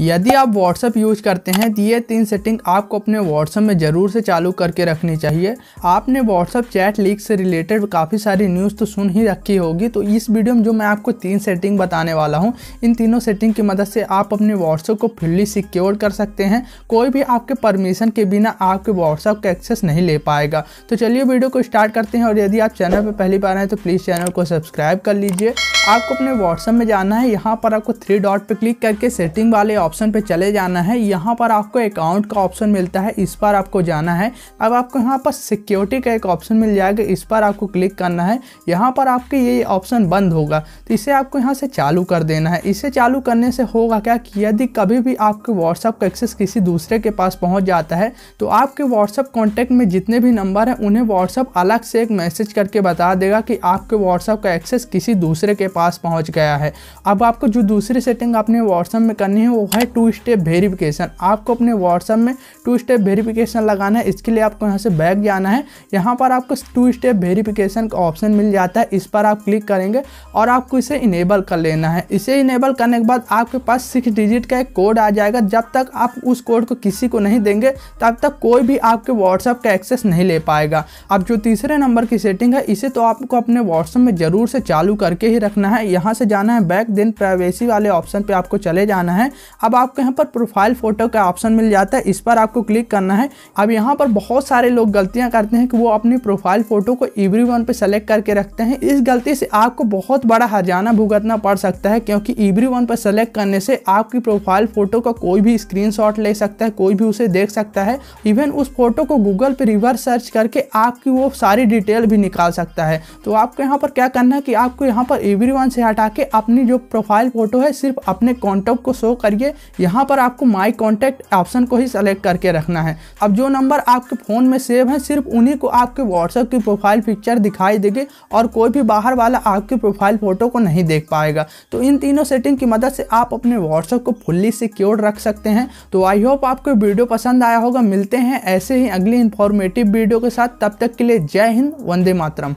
यदि आप WhatsApp use करते हैं तो ये तीन सेटिंग आपको अपने व्हाट्सअप में ज़रूर से चालू करके रखनी चाहिए आपने व्हाट्सअप चैट लीक से रिलेटेड काफ़ी सारी न्यूज़ तो सुन ही रखी होगी तो इस वीडियो में जो मैं आपको तीन सेटिंग बताने वाला हूँ इन तीनों सेटिंग की मदद से आप अपने व्हाट्सअप को फुल्ली सिक्योर कर सकते हैं कोई भी आपके परमिशन के बिना आपके व्हाट्सअप का एक्सेस नहीं ले पाएगा तो चलिए वीडियो को स्टार्ट करते हैं और यदि आप चैनल पर पहली बार आए तो प्लीज़ चैनल को सब्सक्राइब कर लीजिए आपको अपने व्हाट्सएप में जाना है यहाँ पर आपको थ्री डॉट पे क्लिक करके सेटिंग वाले ऑप्शन पे चले जाना है यहाँ पर आपको अकाउंट का ऑप्शन मिलता है इस पर आपको जाना है अब आपको यहाँ पर सिक्योरिटी का एक ऑप्शन मिल जाएगा इस पर आपको क्लिक करना है यहाँ पर आपके ये ऑप्शन बंद होगा तो इसे आपको यहाँ से चालू कर देना है इसे चालू करने से होगा क्या कि यदि कभी भी आपके व्हाट्सअप का एक्सेस किसी दूसरे के पास पहुँच जाता है तो आपके व्हाट्सअप कॉन्टैक्ट में जितने भी नंबर हैं उन्हें व्हाट्सअप अलग से एक मैसेज करके बता देगा कि आपके व्हाट्सअप का एक्सेस किसी दूसरे के पास पहुंच गया है अब आपको जो दूसरी सेटिंग आपने व्हाट्सएप में करनी है वो है टू स्टेप वेरिफिकेशन आपको अपने व्हाट्सएप में टू स्टेप वेरिफिकेशन लगाना है इसके लिए आपको यहाँ से बैग जाना है यहाँ पर आपको टू स्टेप वेरिफिकेशन का ऑप्शन मिल जाता है इस पर आप क्लिक करेंगे और आपको इसे इनेबल कर लेना है इसे इनेबल करने के बाद आपके पास सिक्स डिजिट का एक कोड आ जाएगा जब तक आप उस कोड को किसी को नहीं देंगे तब तक कोई भी आपके व्हाट्सएप का एक्सेस नहीं ले पाएगा अब जो तीसरे नंबर की सेटिंग है इसे तो आपको अपने व्हाट्सएप में ज़रूर से चालू करके ही रखना रखना है यहाँ से जाना है बैक देन प्राइवेसी वाले ऑप्शन पे आपको चले जाना है अब आपको यहाँ पर प्रोफाइल फ़ोटो का ऑप्शन मिल जाता है इस पर आपको क्लिक करना है अब यहाँ पर बहुत सारे लोग गलतियाँ करते हैं कि वो अपनी प्रोफाइल फ़ोटो को ईवरी वन पर सेलेक्ट करके रखते हैं इस गलती से आपको बहुत बड़ा हरजाना भुगतना पड़ सकता है क्योंकि ईवरी वन पर सेलेक्ट करने से आपकी प्रोफाइल फ़ोटो का कोई भी स्क्रीन ले सकता है कोई भी उसे देख सकता है इवन उस फोटो को गूगल पर रिवर्स सर्च करके आपकी वो सारी डिटेल भी निकाल सकता है तो आपको यहाँ पर क्या करना है कि आपको यहाँ पर ईवरी एवरीवन से हटा के अपनी जो प्रोफाइल फ़ोटो है सिर्फ अपने कॉन्टैक्ट को शो करिए यहाँ पर आपको माई कॉन्टैक्ट ऑप्शन को ही सेलेक्ट करके रखना है अब जो नंबर आपके फ़ोन में सेव है सिर्फ उन्हीं को आपके व्हाट्सएप की प्रोफाइल पिक्चर दिखाई देगी और कोई भी बाहर वाला आपकी प्रोफाइल फ़ोटो को नहीं देख पाएगा तो इन तीनों सेटिंग की मदद से आप अपने व्हाट्सएप को फुल्ली सिक्योर रख सकते हैं तो आई होप आपको वीडियो पसंद आया होगा मिलते हैं ऐसे ही अगली इन्फॉर्मेटिव वीडियो के साथ तब तक के लिए जय हिंद वंदे मातरम